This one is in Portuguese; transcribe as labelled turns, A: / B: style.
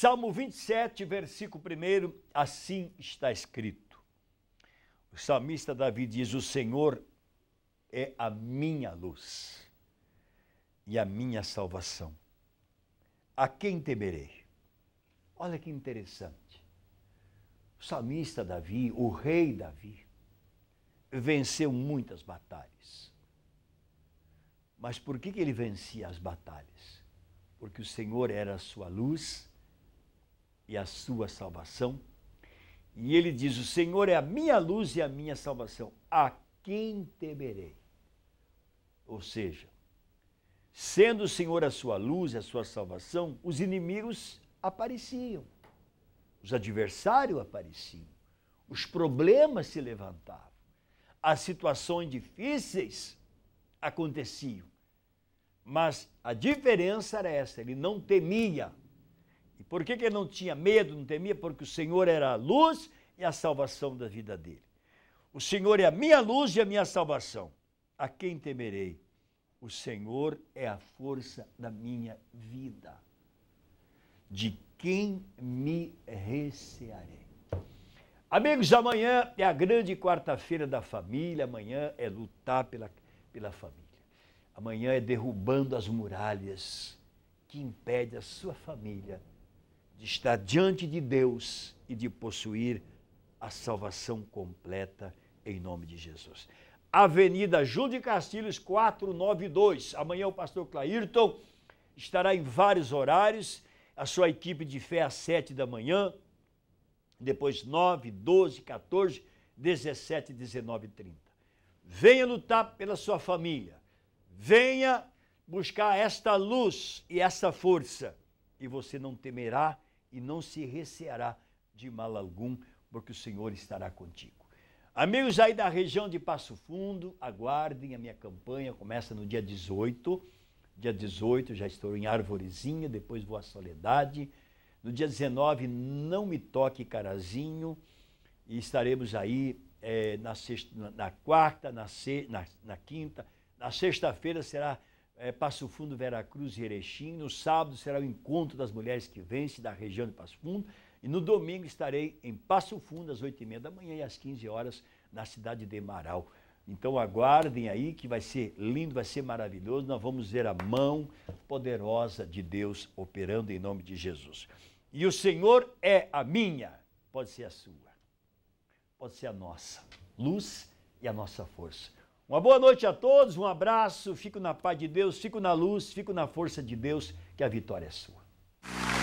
A: Salmo 27, versículo 1, assim está escrito. O salmista Davi diz: O Senhor é a minha luz e a minha salvação. A quem temerei? Olha que interessante. O salmista Davi, o rei Davi, venceu muitas batalhas. Mas por que, ele vencia as batalhas? Porque o Senhor era a sua luz e a sua salvação. E ele diz: O Senhor é a minha luz e a minha salvação. A quem temerei? Ou seja, sendo o Senhor a sua luz e a sua salvação, os inimigos apareciam, os adversários apareciam, os problemas se levantavam, as situações difíceis aconteciam. Mas a diferença era essa: ele não temia e por que, que ele não tinha medo, não temia? Porque o Senhor era a luz e a salvação da vida dele. O Senhor é a minha luz e a minha salvação. A quem temerei? O Senhor é a força da minha vida. De quem me recearei? Amigos, amanhã é a grande quarta-feira da família, amanhã é lutar pela, pela família. Amanhã é derrubando as muralhas que impede a sua família de estar diante de Deus e de possuir a salvação completa em nome de Jesus. Avenida Júlio de Castilhos 492. Amanhã o pastor Clairton estará em vários horários. A sua equipe de fé às 7 da manhã, depois 9, 12, 14, 17, 19 e 30. Venha lutar pela sua família. Venha buscar esta luz e essa força. E você não temerá e não se receará de mal algum, porque o Senhor estará contigo. Amigos aí da região de Passo Fundo, aguardem a minha campanha, começa no dia 18. Dia 18 já estou em Arvorezinha, depois vou à Soledade. No dia 19, Não Me Toque Carazinho. E estaremos aí é, na, sexta, na, na, quarta, na, se, na, na quinta. Na sexta-feira será é, Passo Fundo, Veracruz e Erechim. No sábado será o encontro das mulheres que vence da região de Passo Fundo. E no domingo estarei em Passo Fundo, às 8h30 da manhã e às 15 horas na cidade de Marau. Então aguardem aí que vai ser lindo, vai ser maravilhoso. Nós vamos ver a mão poderosa de Deus operando em nome de Jesus. E o Senhor é a minha, pode ser a sua, pode ser a nossa luz e a nossa força. Uma boa noite a todos, um abraço, fico na paz de Deus, fico na luz, fico na força de Deus, que a vitória é sua.